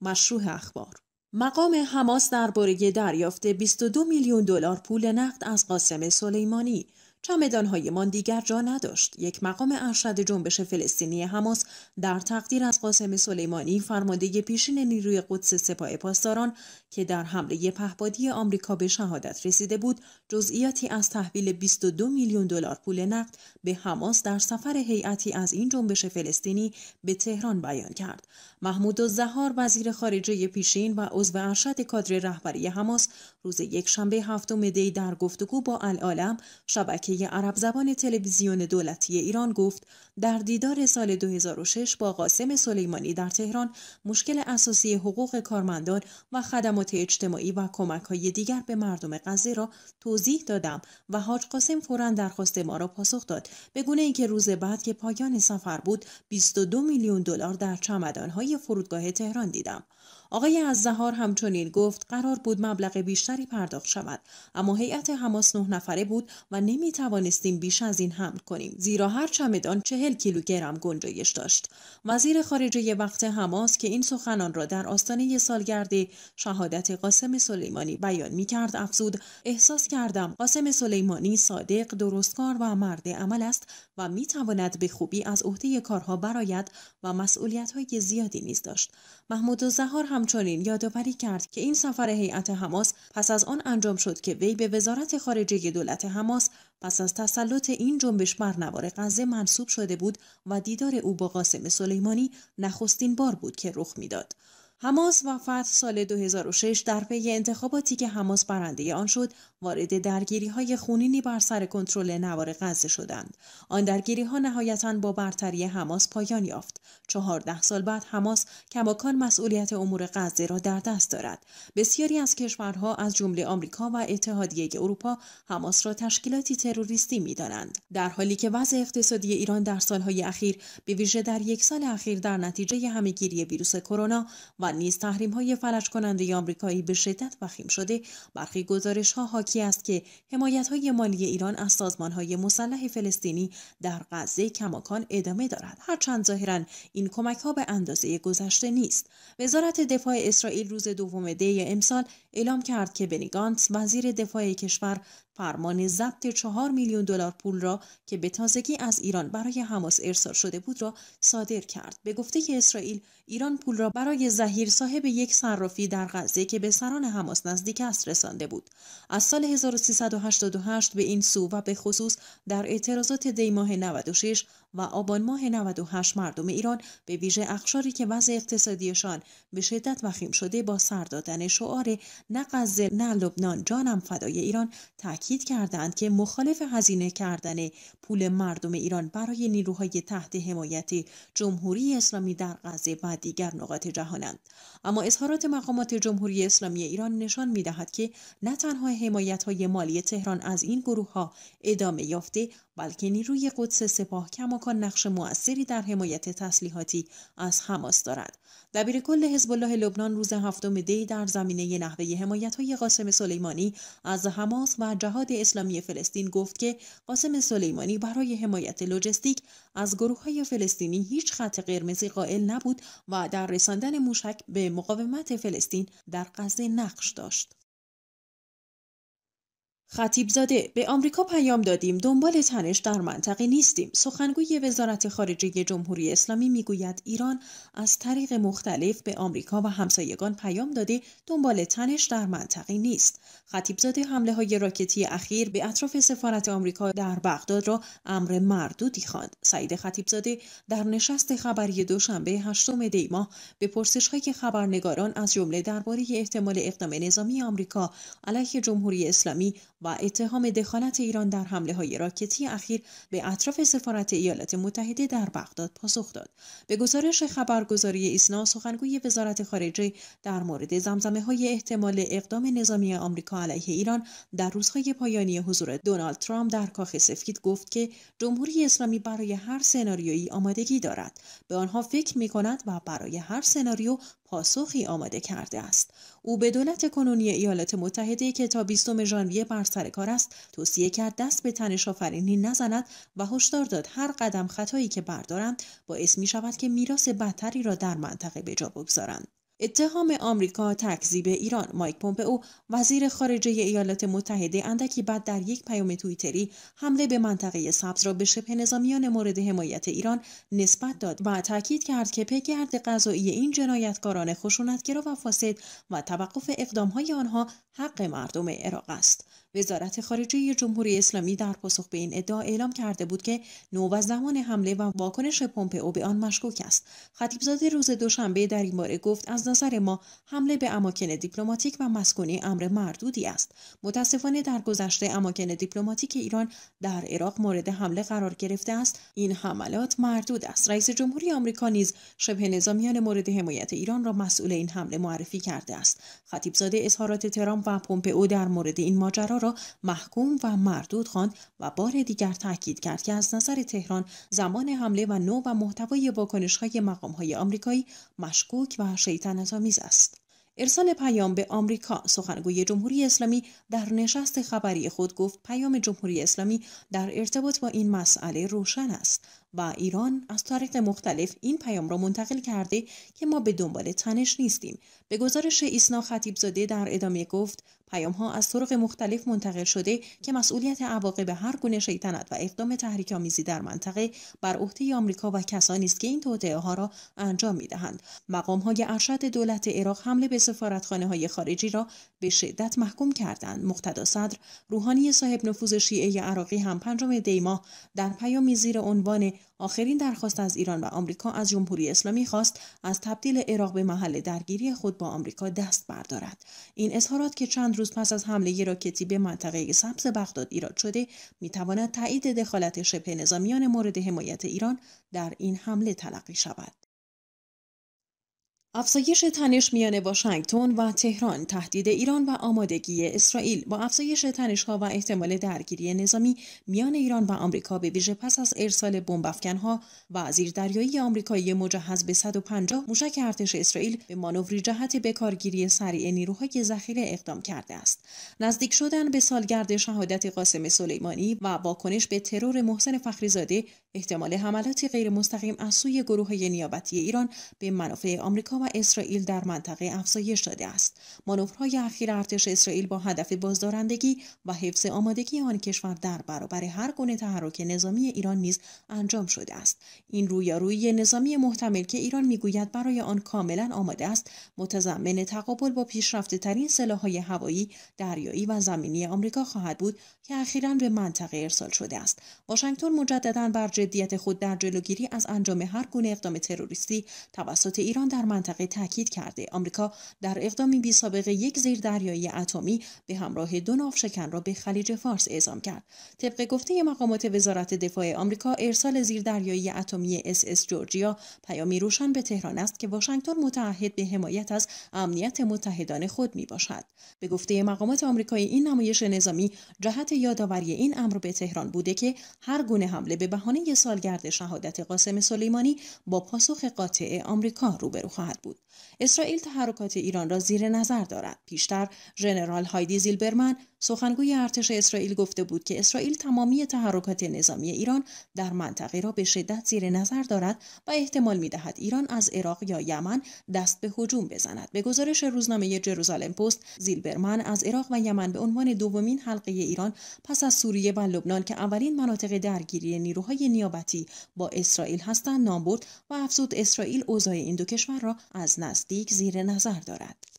مشروح اخبار مقام حماس درباره دریافت 22 میلیون دلار پول نقد از قاسم سلیمانی هایمان دیگر جا نداشت یک مقام ارشد جنبش فلسطینی حماس در تقدیر از قاسم سلیمانی فرمانده پیشین نیروی قدس سپاه پاسداران که در حمله پهپادی آمریکا به شهادت رسیده بود جزئیاتی از تحویل 22 میلیون دلار پول نقد به حماس در سفر هیئتی از این جنبش فلسطینی به تهران بیان کرد محمود زهار وزیر خارجه پیشین و عضو ارشد کادر رهبری حماس روز یکشنبه هفتم دی در گفتگو با العالم شبکه عرب زبان تلویزیون دولتی ایران گفت در دیدار سال 2006 با قاسم سلیمانی در تهران مشکل اساسی حقوق کارمندان و خدمات اجتماعی و کمک های دیگر به مردم غزه را توضیح دادم و حاج قاسم فورا درخواست ما را پاسخ داد به گونه اینکه روز بعد که پایان سفر بود 22 میلیون دلار در چمدان های فرودگاه تهران دیدم آقای از زهار همچنین گفت قرار بود مبلغ بیشتری پرداخت شود اما هیئت حماس نه نفره بود و نمی توانستیم بیش از این حمل کنیم زیرا هر چمدان چهل کیلوگرم گنجایش داشت وزیر خارجه وقت حماس که این سخنان را در آستانه سالگرد شهادت قاسم سلیمانی بیان می کرد افزود احساس کردم قاسم سلیمانی صادق درستکار و مرد عمل است و می تواند به خوبی از عهده کارها برآید و مسئولیت های زیادی نیز داشت محمود زهار نهار همچنین یادآوری کرد که این سفر هیئت حماس پس از آن انجام شد که وی به وزارت خارجه دولت حماس پس از تسلط این جنبش بر نوار غزه منصوب شده بود و دیدار او با قاسم سلیمانی نخستین بار بود که رخ میداد حماس و فتح سال 2006 در پی انتخاباتی که حماس برنده آن شد وارد درگیری های خونینی بر سر کنترل نوار غزه شدند آن درگیری ها نهایتا با برتری حماس پایان یافت چهارده سال بعد حماس کماکان مسئولیت امور غزه را در دست دارد بسیاری از کشورها از جمله آمریکا و اتحادیه اروپا حماس را تشکیلاتی تروریستی میدانند در حالی که وضع اقتصادی ایران در سالهای اخیر به ویژه در یک سال اخیر در نتیجه همهگیری ویروس کرونا و نیز تحریم های فلج کننده آمریکایی به شدت وخیم شده برخی گزارش ها حاکی است که حمایت های مالی ایران از سازمان های مسلح فلسطینی در غزه کماکان ادامه دارد هرچند ظاهرا این کمک ها به اندازه گذشته نیست وزارت دفاع اسرائیل روز دوم دی امسال اعلام کرد که بنی وزیر دفاع کشور فرمان ضبط چهار میلیون دلار پول را که به تازگی از ایران برای حماس ارسال شده بود را صادر کرد به گفته که اسرائیل ایران پول را برای زهیر صاحب یک صرافی در غزه که به سران حماس نزدیک است رسانده بود از سال 1388 به این سو و به خصوص در اعتراضات دیماه ماه 96 و آبان ماه 98 مردم ایران به ویژه اخشاری که وضع اقتصادیشان به شدت وخیم شده با سر دادن شعار نه غزه نه لبنان جانم فدای ایران تاکید کردند که مخالف هزینه کردن پول مردم ایران برای نیروهای تحت حمایت جمهوری اسلامی در غزه و دیگر نقاط جهانند اما اظهارات مقامات جمهوری اسلامی ایران نشان میدهد که نه تنها حمایت های مالی تهران از این گروه ادامه یافته بلکه نیروی قدس سپاه کم امکان نقش موثری در حمایت تسلیحاتی از حماس دارد دبیر کل حزب الله لبنان روز هفتم دی در زمینه نحوه حمایت های قاسم سلیمانی از حماس و جهاد اسلامی فلسطین گفت که قاسم سلیمانی برای حمایت لوجستیک از گروه های فلسطینی هیچ خط قرمزی قائل نبود و در رساندن موشک به مقاومت فلسطین در غزه نقش داشت خطیب زاده به آمریکا پیام دادیم دنبال تنش در منطقه نیستیم سخنگوی وزارت خارجه جمهوری اسلامی میگوید ایران از طریق مختلف به آمریکا و همسایگان پیام داده دنبال تنش در منطقه نیست خطیب زاده حمله های راکتی اخیر به اطراف سفارت آمریکا در بغداد را امر مردودی خواند سعید خطیب زاده در نشست خبری دوشنبه هشتم دی ماه به های خبرنگاران از جمله درباره احتمال اقدام نظامی آمریکا علیه جمهوری اسلامی و اتهام دخالت ایران در حمله های راکتی اخیر به اطراف سفارت ایالات متحده در بغداد پاسخ داد. به گزارش خبرگزاری ایسنا سخنگوی وزارت خارجه در مورد زمزمه های احتمال اقدام نظامی آمریکا علیه ایران در روزهای پایانی حضور دونالد ترامپ در کاخ سفید گفت که جمهوری اسلامی برای هر سناریویی آمادگی دارد. به آنها فکر می کند و برای هر سناریو پاسخی آماده کرده است. او به دولت کنونی ایالات متحده که تا 20 ژانویه بر سر کار است توصیه کرد دست به تنش آفرینی نزند و هشدار داد هر قدم خطایی که بردارند باعث می شود که میراث بدتری را در منطقه به جا بگذارند اتهام آمریکا تکذیب ایران مایک پومپئو وزیر خارجه ایالات متحده اندکی بعد در یک پیام توییتری حمله به منطقه سبز را به شبه نظامیان مورد حمایت ایران نسبت داد و تاکید کرد که پیگرد قضایی این جنایتکاران خشونتگرا و فاسد و توقف اقدامهای آنها حق مردم عراق است وزارت خارجه جمهوری اسلامی در پاسخ به این ادعا اعلام کرده بود که نو و زمان حمله و واکنش پمپئو به آن مشکوک است خطیبزاده روز دوشنبه در این باره گفت از نظر ما حمله به اماکن دیپلماتیک و مسکونی امر مردودی است متاسفانه در گذشته اماکن دیپلماتیک ایران در عراق مورد حمله قرار گرفته است این حملات مردود است رئیس جمهوری آمریکا نیز شبه نظامیان مورد حمایت ایران را مسئول این حمله معرفی کرده است خطیبزاده اظهارات ترامپ و پمپئو در مورد این ماجرا را محکوم و مردود خواند و بار دیگر تاکید کرد که از نظر تهران زمان حمله و نوع و محتوای مقام های آمریکایی مشکوک و آمیز است. ارسال پیام به آمریکا سخنگوی جمهوری اسلامی در نشست خبری خود گفت پیام جمهوری اسلامی در ارتباط با این مسئله روشن است و ایران از طریق مختلف این پیام را منتقل کرده که ما به دنبال تنش نیستیم به گزارش ایسنا زاده در ادامه گفت پیام ها از طرق مختلف منتقل شده که مسئولیت عواقب هر گونه شیطنت و اقدام تحریک آمیزی در منطقه بر عهده آمریکا و کسانی است که این توطعه ها را انجام می دهند مقام های ارشد دولت عراق حمله به سفارتخانه های خارجی را به شدت محکوم کردند مقتدا صدر روحانی صاحب نفوذ شیعه عراقی هم پنجم دیما در پیامی زیر عنوان آخرین درخواست از ایران و آمریکا از جمهوری اسلامی خواست از تبدیل عراق به محل درگیری خود با آمریکا دست بردارد این اظهارات که چند روز پس از حمله راکتی به منطقه سبز بغداد ایراد شده میتواند تایید دخالت شبه نظامیان مورد حمایت ایران در این حمله تلقی شود افزایش تنش میان واشنگتن و تهران تهدید ایران و آمادگی اسرائیل با افزایش تنشها و احتمال درگیری نظامی میان ایران و آمریکا به ویژه پس از ارسال ها و دریایی آمریکایی مجهز به 150 موشک ارتش اسرائیل به مانوری جهت بکارگیری سریع نیروهای ذخیره اقدام کرده است نزدیک شدن به سالگرد شهادت قاسم سلیمانی و واکنش به ترور محسن فخریزاده احتمال حملات غیر مستقیم از سوی گروه نیابتی ایران به منافع آمریکا و اسرائیل در منطقه افزایش داده است. مانورهای اخیر ارتش اسرائیل با هدف بازدارندگی و حفظ آمادگی آن کشور در برابر هر گونه تحرک نظامی ایران نیز انجام شده است. این رویارویی نظامی محتمل که ایران میگوید برای آن کاملا آماده است، متضمن تقابل با پیشرفته ترین سلاحهای هوایی، دریایی و زمینی آمریکا خواهد بود که اخیرا به منطقه ارسال شده است. واشنگتن مجددا بر جدیت خود در جلوگیری از انجام هر گونه اقدام تروریستی توسط ایران در منطقه تاکید کرده آمریکا در اقدامی بی سابقه یک زیردریایی اتمی به همراه دو ناوشکن را به خلیج فارس اعزام کرد طبق گفته مقامات وزارت دفاع آمریکا ارسال زیردریایی اتمی اس اس جورجیا پیامی روشن به تهران است که واشنگتن متعهد به حمایت از امنیت متحدان خود می باشد به گفته مقامات آمریکایی این نمایش نظامی جهت یادآوری این امر به تهران بوده که هر گونه حمله به بهانه سالگرد شهادت قاسم سلیمانی با پاسخ قاطع آمریکا روبرو خواهد بود اسرائیل تحرکات ایران را زیر نظر دارد پیشتر ژنرال هایدی زیلبرمن سخنگوی ارتش اسرائیل گفته بود که اسرائیل تمامی تحرکات نظامی ایران در منطقه را به شدت زیر نظر دارد و احتمال می دهد ایران از عراق یا یمن دست به هجوم بزند. به گزارش روزنامه جروزالم پست، زیلبرمن از عراق و یمن به عنوان دومین حلقه ایران پس از سوریه و لبنان که اولین مناطق درگیری نیروهای نیابتی با اسرائیل هستند نام برد و افزود اسرائیل اوضاع این دو کشور را از نزدیک زیر نظر دارد.